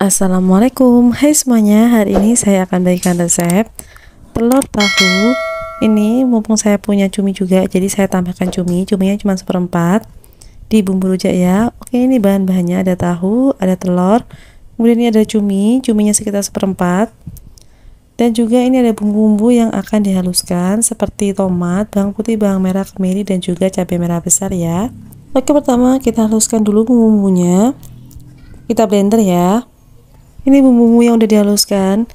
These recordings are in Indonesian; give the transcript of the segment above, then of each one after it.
Assalamualaikum Hai semuanya Hari ini saya akan bagikan resep Telur tahu Ini mumpung saya punya cumi juga Jadi saya tambahkan cumi Cuminya cuma seperempat Di bumbu rujak ya Oke ini bahan-bahannya Ada tahu Ada telur Kemudian ini ada cumi Cuminya sekitar seperempat Dan juga ini ada bumbu-bumbu yang akan dihaluskan Seperti tomat Bawang putih, bawang merah, kemiri Dan juga cabai merah besar ya Oke pertama kita haluskan dulu bumbunya kita blender ya ini bumbu-bumbu yang udah dihaluskan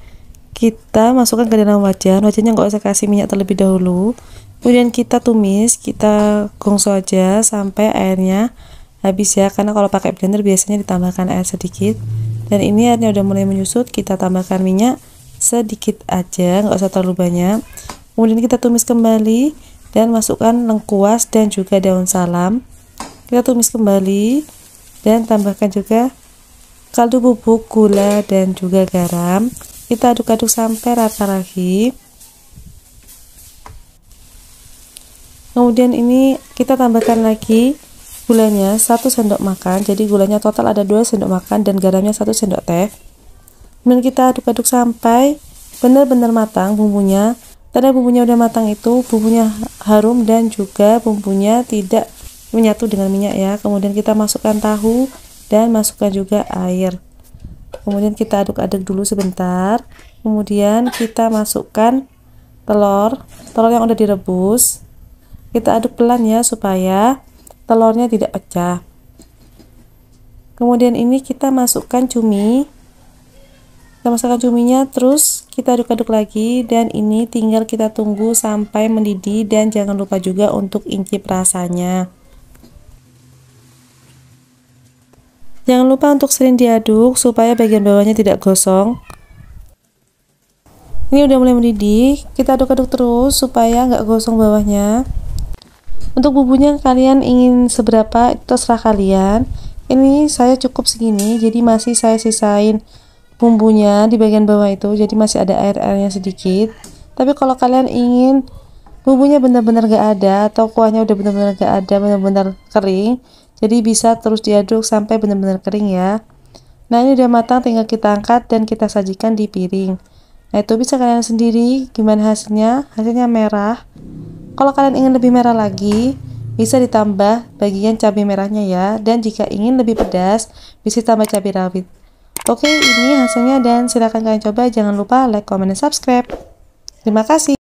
kita masukkan ke dalam wajan wajannya nggak usah kasih minyak terlebih dahulu kemudian kita tumis kita gongso aja sampai airnya habis ya karena kalau pakai blender biasanya ditambahkan air sedikit dan ini airnya udah mulai menyusut kita tambahkan minyak sedikit aja nggak usah terlalu banyak kemudian kita tumis kembali dan masukkan lengkuas dan juga daun salam kita tumis kembali dan tambahkan juga kaldu bubuk, gula, dan juga garam. Kita aduk-aduk sampai rata lagi. Kemudian ini kita tambahkan lagi gulanya 1 sendok makan. Jadi gulanya total ada 2 sendok makan dan garamnya 1 sendok teh. Kemudian kita aduk-aduk sampai benar-benar matang bumbunya. Tanda bumbunya udah matang itu bumbunya harum dan juga bumbunya tidak menyatu dengan minyak ya. Kemudian kita masukkan tahu dan masukkan juga air kemudian kita aduk-aduk dulu sebentar kemudian kita masukkan telur telur yang udah direbus kita aduk pelan ya supaya telurnya tidak pecah kemudian ini kita masukkan cumi kita masukkan cuminya terus kita aduk-aduk lagi dan ini tinggal kita tunggu sampai mendidih dan jangan lupa juga untuk incip rasanya Jangan lupa untuk sering diaduk supaya bagian bawahnya tidak gosong. Ini udah mulai mendidih, kita aduk-aduk terus supaya nggak gosong bawahnya. Untuk bumbunya kalian ingin seberapa itu terserah kalian. Ini saya cukup segini, jadi masih saya sisain bumbunya di bagian bawah itu, jadi masih ada air-airnya sedikit. Tapi kalau kalian ingin bumbunya benar-benar gak ada atau kuahnya udah benar-benar gak ada benar-benar kering jadi bisa terus diaduk sampai benar-benar kering ya. Nah ini udah matang tinggal kita angkat dan kita sajikan di piring. Nah itu bisa kalian sendiri gimana hasilnya. Hasilnya merah. Kalau kalian ingin lebih merah lagi, bisa ditambah bagian cabai merahnya ya. Dan jika ingin lebih pedas, bisa tambah cabai rawit. Oke, ini hasilnya dan silahkan kalian coba. Jangan lupa like, comment, dan subscribe. Terima kasih.